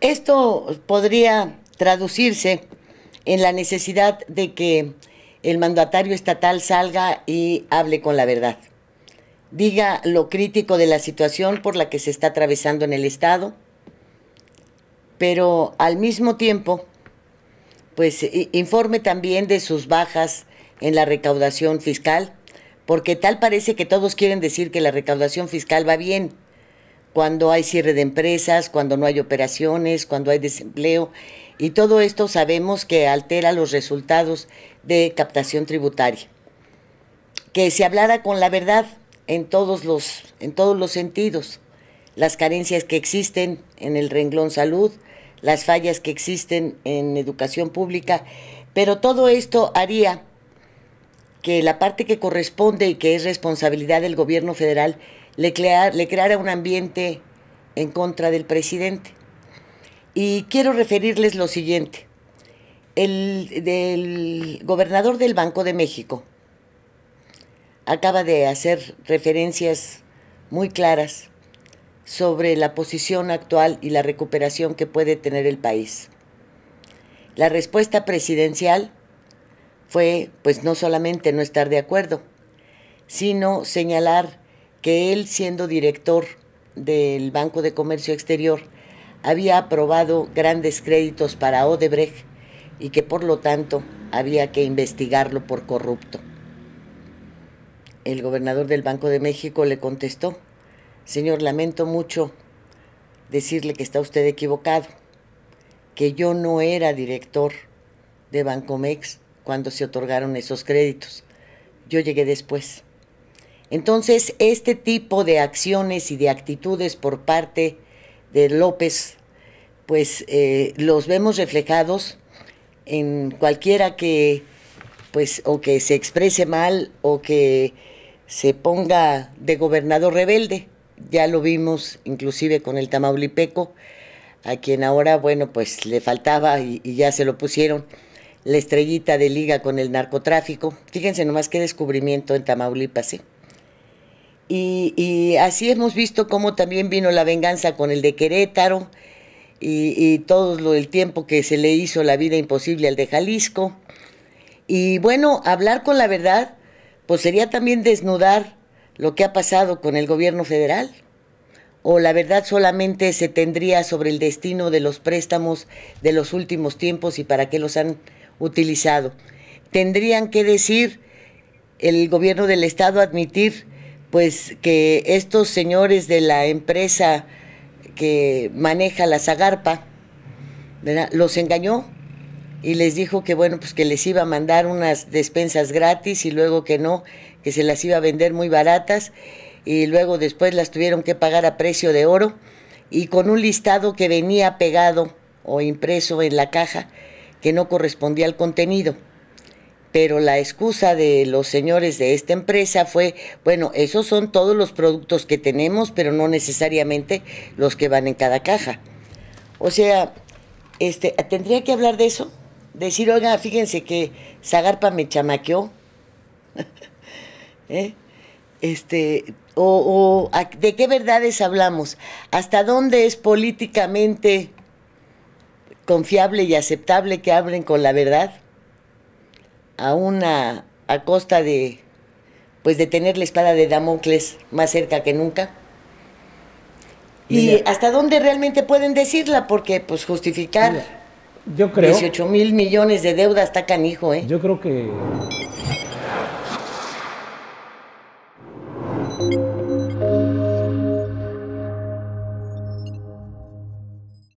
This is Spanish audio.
Esto podría traducirse en la necesidad de que el mandatario estatal salga y hable con la verdad. Diga lo crítico de la situación por la que se está atravesando en el Estado, pero al mismo tiempo, pues informe también de sus bajas en la recaudación fiscal, porque tal parece que todos quieren decir que la recaudación fiscal va bien, cuando hay cierre de empresas, cuando no hay operaciones, cuando hay desempleo. Y todo esto sabemos que altera los resultados de captación tributaria. Que se hablara con la verdad en todos los, en todos los sentidos. Las carencias que existen en el renglón salud, las fallas que existen en educación pública, pero todo esto haría que la parte que corresponde y que es responsabilidad del gobierno federal le, crear, creara un ambiente en contra del presidente. Y quiero referirles lo siguiente. El del gobernador del Banco de México acaba de hacer referencias muy claras sobre la posición actual y la recuperación que puede tener el país. La respuesta presidencial fue pues no solamente no estar de acuerdo, sino señalar que él siendo director del Banco de Comercio Exterior había aprobado grandes créditos para Odebrecht y que por lo tanto había que investigarlo por corrupto. El gobernador del Banco de México le contestó, Señor, lamento mucho decirle que está usted equivocado, que yo no era director de Bancomex cuando se otorgaron esos créditos. Yo llegué después. Entonces, este tipo de acciones y de actitudes por parte de López, pues eh, los vemos reflejados en cualquiera que, pues, o que se exprese mal o que se ponga de gobernador rebelde. Ya lo vimos inclusive con el Tamaulipeco, a quien ahora, bueno, pues le faltaba y, ya se lo pusieron la estrellita de liga con el narcotráfico. Fíjense nomás qué descubrimiento en Tamaulipas, ¿eh? Y, así hemos visto cómo también vino la venganza con el de Querétaro y, todo lo, el tiempo que se le hizo la vida imposible al de Jalisco. Y bueno, hablar con la verdad, pues sería también desnudar lo que ha pasado con el gobierno federal. O la verdad solamente se tendría sobre el destino de los préstamos de los últimos tiempos y para qué los han utilizado. Tendrían que decir el gobierno del Estado admitir pues que estos señores de la empresa que maneja la Zagarpa, los engañó y les dijo que bueno, pues que les iba a mandar unas despensas gratis y luego que no, que se las iba a vender muy baratas y luego después las tuvieron que pagar a precio de oro y con un listado que venía pegado o impreso en la caja que no correspondía al contenido pero la excusa de los señores de esta empresa fue, bueno, esos son todos los productos que tenemos, pero no necesariamente los que van en cada caja. O sea, este, tendría que hablar de eso, decir, oiga, fíjense que Zagarpa me chamaqueó, ¿Eh? este, o de qué verdades hablamos, hasta dónde es políticamente confiable y aceptable que hablen con la verdad a una a costa de pues de tener la espada de Damocles más cerca que nunca. Y, hasta dónde realmente pueden decirla, porque pues justificar yo creo, 18 mil millones de deuda está canijo, ¿eh? Yo creo que